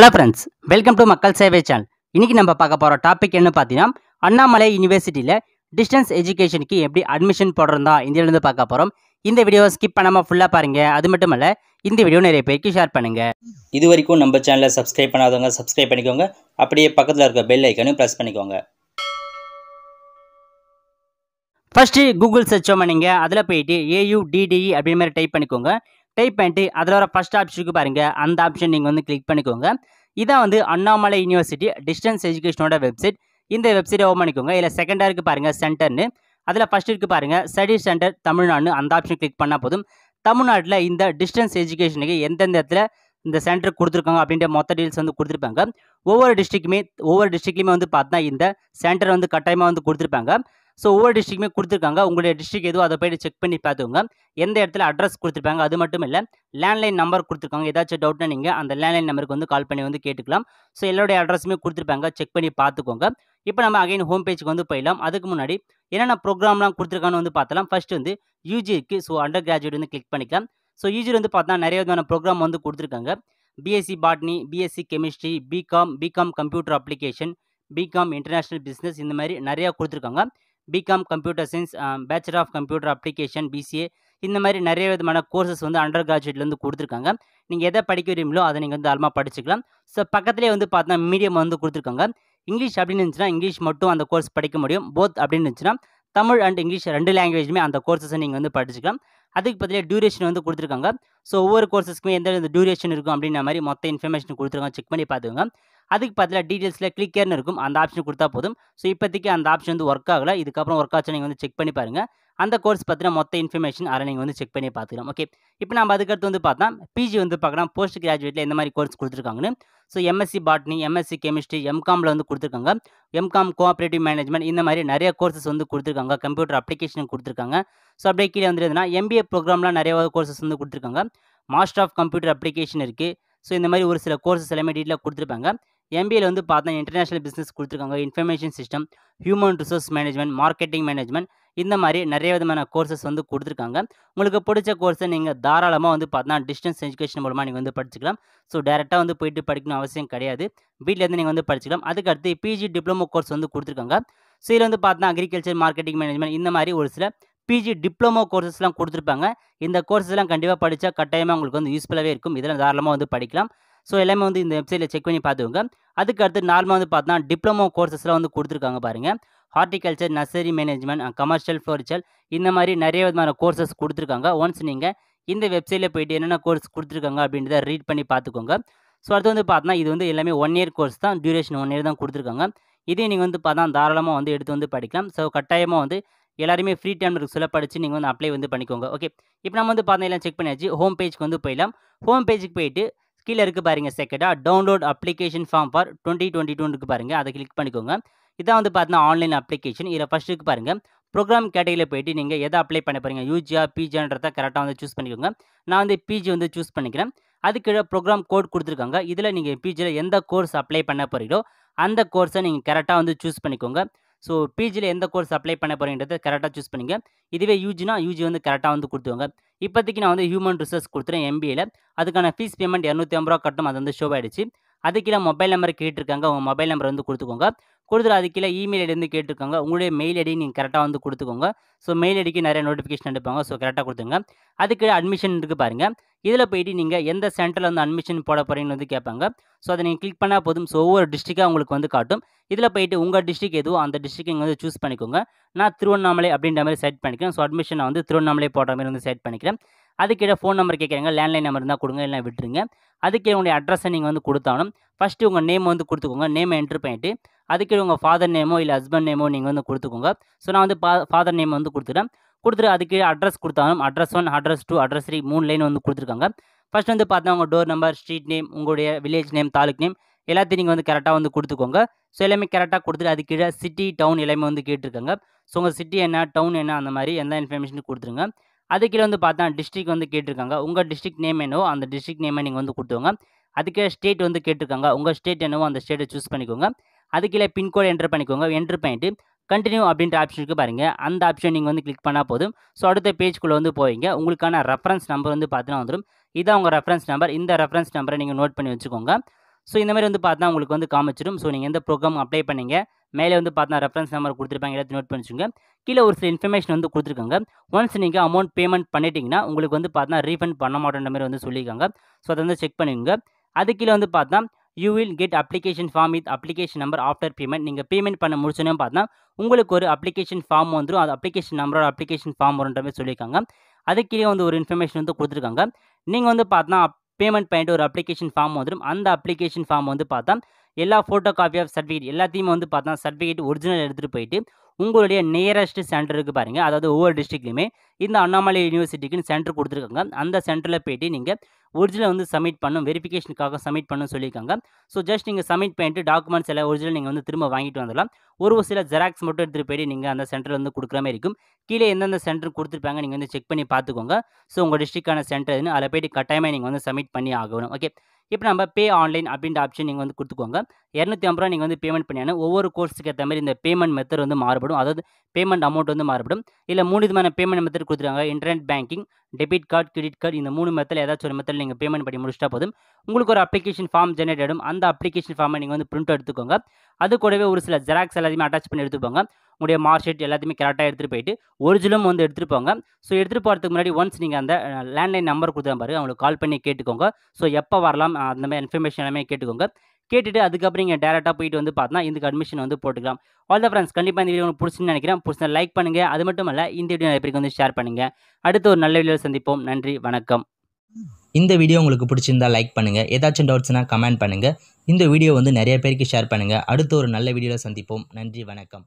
hello friends welcome to மக்கள் சேவை channel இன்றைக்கி நம்ம பார்க்க போகிற டாபிக் என்ன பார்த்தீங்கன்னா அண்ணாமலை யூனிவர்சிட்டியில் டிஸ்டன்ஸ் எஜுகேஷனுக்கு எப்படி அட்மிஷன் போடுறதா இந்தியிலேருந்து பார்க்க போகிறோம் இந்த வீடியோவை ஸ்கிப் பண்ணாமல் ஃபுல்லாக பாருங்கள் அது மட்டும் இல்லை இந்த வீடியோ நிறைய பேருக்கு ஷேர் பண்ணுங்கள் இது வரைக்கும் நம்ம சேனலை சப்ஸ்கிரைப் பண்ணாதவங்க சப்ஸ்கிரைப் பண்ணிக்கோங்க அப்படியே பக்கத்தில் இருக்க பெல் ஐக்கனையும் ப்ரெஸ் பண்ணிக்கோங்க ஃபஸ்ட்டு கூகுள் சர்ச் பண்ணிங்க அதில் போயிட்டு ஏயுடிடிஇ e அப்படின்னு மாதிரி டைப் பண்ணிக்கோங்க டைப் பண்ணிட்டு அதில் வர ஃபஸ்ட் ஆப்ஷனுக்கு பாருங்கள் அந்த ஆப்ஷன் நீங்கள் வந்து கிளிக் பண்ணிக்கோங்க இதான் வந்து அண்ணாமலை யூனிவர்சிட்டி டிஸ்டன்ஸ் எஜுகேஷனோட வெப்சைட் இந்த வெப்சைட்டை ஓப்பன் பண்ணிக்கோங்க இல்லை செகண்டாக இருக்குது பாருங்கள் சென்டர்னு அதில் ஃபஸ்ட் இருக்குது பாருங்கள் ஸ்டடி சென்டர் தமிழ்நாடு அந்த ஆப்ஷன் கிளிக் பண்ணால் போதும் தமிழ்நாட்டில் இந்த டிஸ்டன்ஸ் எஜுகேஷனுக்கு எந்தெந்த இடத்துல இந்த சென்டர் கொடுத்துருக்காங்க அப்படின்ற மொத்த டீல்ஸ் வந்து கொடுத்துருப்பாங்க ஒவ்வொரு டிஸ்ட்ரிக்குமே ஒவ்வொரு டிஸ்ட்ரிக்லையுமே வந்து பார்த்தா இந்த சென்டர் வந்து கட்டாயமாக வந்து கொடுத்துருப்பாங்க ஸோ ஒவ்வொரு டிஸ்ட்ரிக்ட்டுமே கொடுத்துருக்காங்க உங்களுடைய டிஸ்ட்ரிக் எதுவும் அதை போய்ட்டு செக் பண்ணி பார்த்துக்கோங்க எந்த இடத்துல அட்ரஸ் கொடுத்துருப்பாங்க அது மட்டும் இல்லை லேண்ட்லைன் நம்பர் கொடுத்துருக்காங்க ஏதாச்சும் டவுட்னா நீங்கள் அந்த லேண்ட்லைன் நம்பருக்கு வந்து கால் பண்ணி வந்து கேட்டுக்கலாம் ஸோ எல்லோடைய அட்ரஸுமே கொடுத்துருப்பாங்க செக் பண்ணி பார்த்துக்கோங்க இப்போ நம்ம அகைன் ஹோம் பேஜுக்கு வந்து போயிடலாம் அதுக்கு முன்னாடி என்னென்ன ப்ரோக்ராம்லாம் கொடுத்துருக்கான்னு வந்து பார்த்தலாம் ஃபஸ்ட்டு வந்து யூஜி இருக்குது ஸோ அண்டர் கிராஜுவேட் வந்து கிளிக் பண்ணிக்கலாம் ஸோ யூஜி வந்து பார்த்தா நிறைய விதமான ப்ரோக்ராம் வந்து கொடுத்துருக்காங்க BSc botany BSc chemistry BCom BCom computer application BCom international business இந்த மாதிரி நிறையா கொடுத்துருக்காங்க BCom computer science bachelor of computer application BCA இந்த மாதிரி நிறைய விதமான கோர்சஸ் வந்து அண்டர் கிராஜுவேட்லேருந்து கொடுத்துருக்காங்க நீங்கள் எதை படிக்க விரும்பலோ அதை நீங்கள் வந்து தாராளமாக படிச்சுக்கலாம் ஸோ பக்கத்துலேயே வந்து பார்த்தா மீடியம் வந்து கொடுத்துருக்காங்க இங்கிலீஷ் அப்படின்னு இருந்துச்சுன்னா இங்கிலீஷ் மட்டும் அந்த கோர்ஸ் படிக்க முடியும் போத் அப்படின்னு இருந்துச்சுன்னா தமிழ் அண்ட் இங்கிலீஷ் ரெண்டு லாங்குவேஜுமே அந்த கோர்சஸை நீங்கள் வந்து படிச்சுக்கலாம் அதுக்கு பதிலாக டியூரேஷன் வந்து கொடுத்துருக்காங்க ஸோ ஒவ்வொரு கோர்ஸஸ்க்குமே எந்த டியூரேஷன் இருக்கும் அப்படின்ற மாதிரி மொத்த இன்ஃபர்மேஷன் கொடுத்துருக்காங்க செக் பண்ணி பார்த்துக்கோங்க அதுக்கு பதிலாக டீட்டெயில்ஸில் கிளிக்கர்னு இருக்கும் அந்த ஆப்ஷன் கொடுத்தா போதும் ஸோ இப்போதைக்கு அந்த ஆப்ஷன் வந்து ஒர்க் ஆகலை இதுக்கப்புறம் ஒர்க் ஆச்சு நீங்கள் வந்து செக் பண்ணி பாருங்கள் அந்த கோர்ஸ் பற்றின மொத்த இன்ஃபர்மேஷன் அதில் நீங்கள் வந்து செக் பண்ணி பார்த்துக்கலாம் ஓகே இப்போ நம்ம அதுக்கடுத்து வந்து பார்த்தா பிஜி வந்து பார்க்கலாம் போஸ்ட் கிராஜுவேட்டில் எந்த மாதிரி கோர்ஸ் கொடுத்துருக்காங்கன்னு so MSc botany MSc chemistry எம்காமில் வந்து கொடுத்துருக்காங்க எம்காம் கோஆப்ரேட்டிவ் மேனேஜ்மெண்ட் இந்த மாதிரி நிறைய கோர்சஸ் வந்து கொடுத்துருக்காங்க கம்ப்யூட்டர் அப்ளிகேஷன் கொடுத்துருக்காங்க ஸோ அப்படியே கீழே வந்துருதுன்னா எம்பிஏ ப்ரோக்ராம்லாம் நிறைய கோர்சஸ் வந்து கொடுத்துருக்காங்க மாஸ்டர் ஆஃப் கம்ப்யூட்டர் அப்ளிகேஷன் இருக்குது ஸோ இந்த மாதிரி ஒரு சில கோர்ஸஸ் எல்லாமே டீட்டெயிலாக கொடுத்துருப்பாங்க எம்பிஏல வந்து பார்த்தா இன்டர்நேஷனல் பிஸ்னஸ் கொடுத்துருக்காங்க information system human resource management marketing management இந்த மாதிரி நிறைய விதமான கோர்சஸ் வந்து கொடுத்துருக்காங்க உங்களுக்கு பிடிச்ச கோர்ஸை நீங்கள் தாராளமாக வந்து பார்த்தீங்கன்னா டிஸ்டன்ஸ் எஜுகேஷன் மூலமாக நீங்கள் வந்து படிச்சிக்கலாம் ஸோ டேரெக்டாக வந்து போயிட்டு படிக்கணும் அவசியம் கிடையாது வீட்டிலேருந்து நீங்கள் வந்து படிச்சுக்கலாம் அதுக்கடுத்து பிஜி டிப்ளமோ கோர்ஸ் வந்து கொடுத்துருக்காங்க ஸோ இதில் வந்து பார்த்தீங்கன்னா அக்ரிகல்ச்சர் மார்க்கெட்டிங் மேனேஜ்மெண்ட் இந்த மாதிரி ஒரு சில பிஜி டிப்ளமோ கோர்சஸ்லாம் கொடுத்துருப்பாங்க இந்த கோர்சஸ்லாம் கண்டிப்பாக படித்தா கட்டாயமாக உங்களுக்கு வந்து யூஸ்ஃபுல்லாகவே இருக்கும் இதெல்லாம் தாராளமாக வந்து படிக்கலாம் ஸோ எல்லாமே வந்து இந்த வெப்சைட்டில் செக் பண்ணி பார்த்துக்கோங்க அதுக்கு அடுத்து நார்மலாக வந்து பார்த்தோன்னா டிப்ளமோ கோர்சஸ்லாம் வந்து கொடுத்துருக்காங்க பாருங்கள் horticulture nursery management commercial floriculture இந்த மாதிரி நிறைய விதமான கோர்சஸ் கொடுத்துருக்காங்க ஒன்ஸ் நீங்கள் இந்த வெப்சைட்டில் போயிட்டு என்னென்ன கோர்ஸ் கொடுத்துருக்காங்க அப்படின்றத ரீட் பண்ணி பார்த்துக்கோங்க ஸோ அடுத்து வந்து பார்த்தோன்னா இது வந்து எல்லாமே ஒன் இயர் கோர்ஸ் தான் டியூரேஷன் ஒன் இயர் தான் கொடுத்துருக்காங்க இதே நீங்கள் வந்து பார்த்தா தாராளமாக வந்து எடுத்து வந்து படிக்கலாம் ஸோ கட்டாயமாக வந்து எல்லாருமே ஃப்ரீ டைம் இருக்கு சொல்ல படித்து நீங்கள் வந்து அப்ளை வந்து பண்ணிக்கோங்க ஓகே இப்போ நம்ம வந்து பார்த்தா எல்லாம் செக் பண்ணியாச்சு ஹோம் பேஜ்க்கு வந்து போயிடலாம் ஹோம் பேஜுக்கு போயிட்டு கீழே இருக்குது பாருங்கள் செகண்டாக download application form for twenty twenty டூன்னு இருக்குது பாருங்கள் அதை கிளிக் பண்ணிக்கோங்க இதான் வந்து பார்த்தீங்கன்னா ஆன்லைன் அப்ளிகேஷன் இதில் ஃபஸ்ட்டுக்கு பாருங்கள் ப்ரோக்ராம் கேட்டகரியில் போயிட்டு நீங்கள் எதை அப்ளை பண்ண போகிறீங்க யூஜியா பிஜின்றத கரெக்டாக வந்து சூஸ் பண்ணிக்கோங்க நான் வந்து பிஜி வந்து சூஸ் பண்ணிக்கிறேன் அதுக்கு ப்ரோக்ராம் கோட் கொடுத்துருக்காங்க இதில் நீங்கள் பிஜியில் எந்த கோர்ஸ் அப்ளை பண்ண போகிறீங்களோ அந்த கோர்ஸை நீங்கள் கரெக்டாக வந்து சூஸ் பண்ணிக்கோங்க ஸோ பிஜியில் எந்த கோர்ஸ் அப்ளை பண்ண போகிறீங்கிறத கரெக்டாக சூஸ் பண்ணிங்க இதுவே யூஜினா யூஜி வந்து கரெக்டாக வந்து கொடுத்துவாங்க இப்போதைக்கு நான் வந்து ஹியூமன் ரிசோர்ஸ் கொடுத்துறேன் எம்பிஏல அதுக்கான ஃபீஸ் பேமெண்ட் இரநூத்தி ஐம்பது ரூபா கட்டணும் அது வந்து ஷோ ஆகிடுச்சு அதுக்கெல்லாம் மொபைல் நம்பர் கேட்டிருக்காங்க உங்கள் மொபைல் நம்பர் வந்து கொடுத்துக்கோங்க கொடுத்துட்டு அது இமெயில் ஐடி வந்து கேட்டிருக்காங்க உங்களுடைய மெயில் ஐடி நீங்கள் கரெக்டாக வந்து கொடுத்துக்கோங்க ஸோ மெயில் ஐடிக்கு நிறைய நோட்டிஃபிகேஷன் எடுப்பாங்க ஸோ கரெக்டாக கொடுத்துங்க அதுக்கு அட்மிஷன் இருக்குது பாருங்கள் இதில் போயிட்டு நீங்கள் எந்த சென்டரில் வந்து அட்மிஷன் போட போகிறீங்கன்னு வந்து கேட்பாங்க ஸோ அதை நீங்கள் கிளிக் பண்ணால் போதும் ஸோ ஒவ்வொரு டிஸ்ட்ரிக்காக உங்களுக்கு வந்து காட்டும் இதில் போயிட்டு உங்கள் டிஸ்ட்ரிக் எதுவும் அந்த டிஸ்ட்ரிக் நீங்கள் வந்து சூஸ் பண்ணிக்கோங்க நான் திருவண்ணாமலை அப்படின்ற மாதிரி செட் பண்ணிக்கிறேன் ஸோ அட்மிஷனை வந்து திருவண்ணாமலை போடுற மாதிரி வந்து செட் பண்ணிக்கிறேன் அதுக்கிட்ட ஃபோன் நம்பர் கேட்குறீங்க லேண்ட்லைன் நம்பர் இருந்தால் கொடுங்க இல்லை விட்டுருங்க அதுக்கே உங்களுடைய அட்ரஸை நீங்கள் வந்து கொடுத்தாலும் ஃபஸ்ட்டு உங்கள் நேம் வந்து கொடுத்துக்கோங்க நேம் என்ட்ரு பண்ணிட்டு அதுக்கு உங்கள் ஃபாதர் நேமோ இல்லை ஹஸ்பண்ட் நேமோ நீங்கள் வந்து கொடுத்துக்கோங்க ஸோ நான் வந்து பா ஃபாதர் நேம் வந்து கொடுத்துட்டேன் கொடுத்துட்டு அதுக்கு அட்ரஸ் கொடுத்தாலும் address one address two address three மூணு லைன் வந்து கொடுத்துருக்காங்க ஃபஸ்ட் வந்து பார்த்தா உங்கள் டோர் நம்பர் ஸ்ட்ரீட் நேம் உங்களுடைய வில்லேஜ் நேம் தாலுக் நேம் எல்லாத்தையும் நீங்கள் வந்து கரெக்டாக வந்து கொடுத்துக்கோங்க ஸோ எல்லாமே கரெக்டாக கொடுத்துட்டு அதுக்கீழே சிட்டி டவுன் எல்லாமே வந்து கேட்டிருக்காங்க ஸோ உங்கள் சிட்டி என்ன டவுன் என்ன அந்த மாதிரி எந்த இன்ஃபர்மேஷன் கொடுத்துருங்க அதுக்கீழே வந்து பார்த்தா டிஸ்ட்ரிக் வந்து கேட்டிருக்காங்க உங்கள் டிஸ்ட்ரிக் நேம் என்னவோ அந்த டிஸ்ட்ரிக் நேமை நீங்கள் வந்து கொடுத்துக்கோங்க அதுக்கே ஸ்டேட் வந்து கேட்டிருக்காங்க உங்கள் ஸ்டேட் என்னவோ அந்த ஸ்டேட்டை சூஸ் பண்ணிக்கோங்க அதுக்கீழே பின்கோடு என்டர் பண்ணிக்கோங்க என்ட்ரு பண்ணிட்டு கண்டினியூ அப்படின்ற ஆப்ஷனுக்கு பாருங்கள் அந்த ஆப்ஷன் நீங்கள் வந்து கிளிக் பண்ணால் போதும் ஸோ அடுத்த பேஜ்குள்ளே வந்து போவீங்க உங்களுக்கான ரெஃபரன்ஸ் நம்பர் வந்து பார்த்தீங்கன்னா வந்துடும் இதான் உங்கள் ரெஃபரன்ஸ் நம்பர் இந்த ரெஃபரன்ஸ் நம்பரை நீங்கள் நோட் பண்ணி வச்சுக்கோங்க ஸோ இந்த மாதிரி வந்து பார்த்தா உங்களுக்கு வந்து காமிச்சிடும் ஸோ நீங்கள் எந்த ப்ரோக்ராம் அப்ளை பண்ணீங்க மேலே வந்து பார்த்தா ரெஃபரன்ஸ் நம்பர் கொடுத்துருப்பாங்க எல்லாத்தையும் நோட் பண்ணிச்சுங்க கீழே ஒரு சில இன்ஃபர்மேஷன் வந்து கொடுத்துருக்காங்க ஒன்ஸ் நீங்கள் அமௌண்ட் பேமெண்ட் பண்ணிட்டீங்கன்னா உங்களுக்கு வந்து பார்த்தா ரீஃபண்ட் பண்ண மாட்டேன்ற மாதிரி வந்து சொல்லியிருக்காங்க ஸோ அதை வந்து செக் பண்ணுங்க அது கீழே வந்து பார்த்தா you will get application form with application number after payment நீங்கள் பேமெண்ட் பண்ண முடிச்சோன்னே பார்த்தா உங்களுக்கு ஒரு அப்ளிகேஷன் ஃபார்ம் வந்துடும் அது அப்ளிகேஷன் நம்பரோட அப்ளிகேஷன் ஃபார்ம் வரும்ன்ற மாதிரி சொல்லியிருக்காங்க கீழே வந்து ஒரு இன்ஃபர்மேஷன் வந்து கொடுத்துருக்காங்க நீங்கள் வந்து பார்த்தா பேமெண்ட் பண்ணிட்டு ஒரு அப்ளிகேஷன் ஃபார்ம் வந்துடும் அந்த அப்ளிகேஷன் ஃபார்ம் வந்து பார்த்தா எல்லா ஃபோட்டோ காப்பி ஆஃப் சர்டிஃபிகேட் எல்லாத்தையும் வந்து பார்த்தா சர்டிஃபிகேட் ஒரிஜினல் எடுத்துகிட்டு போயிட்டு உங்களுடைய நியரஸ்ட் சென்டர் இருக்குது பாருங்கள் அதாவது ஒவ்வொரு டிஸ்ட்ரிக்ட்லையுமே இந்த அண்ணாமலை யூனிவர்சிட்டிக்குன்னு சென்டர் கொடுத்துருக்காங்க அந்த சென்டரில் போயிட்டு நீங்கள் ஒரிஜினல் வந்து சப்மிட் பண்ணும் வெரிஃபிகேஷனுக்காக சப்மிட் பண்ணும் சொல்லியிருக்காங்க ஸோ ஜஸ்ட் நீங்கள் சப்மிட் பண்ணிட்டு டாக்குமெண்ட்ஸ் எல்லாம் ஒரிஜினல் நீங்கள் வந்து திரும்ப வாங்கிட்டு வந்துடலாம் ஒரு சில ஜெராக்ஸ் மட்டும் எடுத்துகிட்டு போயிட்டு நீங்கள் அந்த சென்டரில் வந்து கொடுக்குற மாதிரி இருக்கும் கீழே எந்தெந்த சென்டர் கொடுத்துருப்பாங்க நீங்கள் வந்து செக் பண்ணி பார்த்துக்கோங்க ஸோ உங்கள் டிஸ்ட்ரிக்டான சென்டர் எதுன்னு அதில் போயிட்டு கட்டாயமாக நீங்கள் வந்து சப்மிட் பண்ணி ஆகணும் ஓகே இப்போ நம்ம பே ஆன்லைன் அப்படின்ற ஆப்ஷன் நீங்கள் வந்து கொடுத்துக்கோங்க இரநூத்தி ஐம்பது ரூபா நீங்கள் வந்து பேமெண்ட் பண்ணியான ஒவ்வொரு கோர்ஸுக்கு ஏற்ற மாதிரி இந்த பேமெண்ட் மெத்தட் வந்து மாறுபடும் அதாவது பேமெண்ட் அமௌண்ட் வந்து மாறுபடும் இல்லை மூணு விதமான பேமெண்ட் மெத்தட் கொடுத்துருக்காங்க internet banking debit card credit card இந்த மூணு மெத்தட் ஏதாச்சும் ஒரு மெத்தட் நீங்கள் பேமெண்ட் பண்ணி முடிச்சிட்டா போதும் உங்களுக்கு ஒரு அப்ளிகேஷன் ஃபார்ம் ஜெனரேட் ஆகும் அந்த அப்ளிகேஷன் ஃபார்மை நீங்கள் வந்து பிரிண்ட் எடுத்துக்கோங்க அது கூடவே ஒரு சில ஜெராக்ஸ் எல்லாத்தையுமே அட்டாச் பண்ணி எடுத்துப்போங்க உங்களுடைய மார்க் ஷீட் எல்லாத்தையுமே கரெக்டாக எடுத்துகிட்டு போயிட்டு ஒரிஜினலும் வந்து எடுத்துகிட்டு போங்க ஸோ எடுத்துகிட்டு போகிறதுக்கு முன்னாடி ஒன்ஸ் நீங்கள் அந்த லேண்ட்லைன் நம்பர் கொடுத்தா பாரு அவங்களுக்கு கால் பண்ணி கேட்டுக்கோங்க ஸோ எப்போ வரலாம் அந்த மாதிரி இன்ஃபர்மேஷன் எல்லாமே கேட்டுக்கோங்க கேட்டுட்டு அதுக்கப்புறம் நீங்கள் டேரெக்டாக போயிட்டு வந்து பார்த்தா இதுக்கு அட்மிஷன் வந்து போட்டுக்கலாம் ஆல் த ஃப்ரெண்ட்ஸ் கண்டிப்பாக இந்த வீடியோ உங்களுக்கு பிடிச்சுன்னு நினைக்கிறேன் பிடிச்சா லைக் பண்ணுங்கள் அது மட்டும் இல்லை இந்த வீடியோ நிறைய பேருக்கு வந்து ஷேர் பண்ணுங்கள் அடுத்த ஒரு நல்ல வீடியோவில் சந்திப்போம் நன்றி வணக்கம் இந்த வீடியோ உங்களுக்கு பிடிச்சிருந்தா லைக் பண்ணுங்கள் ஏதாச்சும் டவுட்ஸ்னால் கமெண்ட் பண்ணுங்கள் இந்த வீடியோ வந்து நிறைய பேருக்கு ஷேர் பண்ணுங்கள் அடுத்த ஒரு நல்ல வீடியோவில் சந்திப்போம் நன்றி வணக்கம்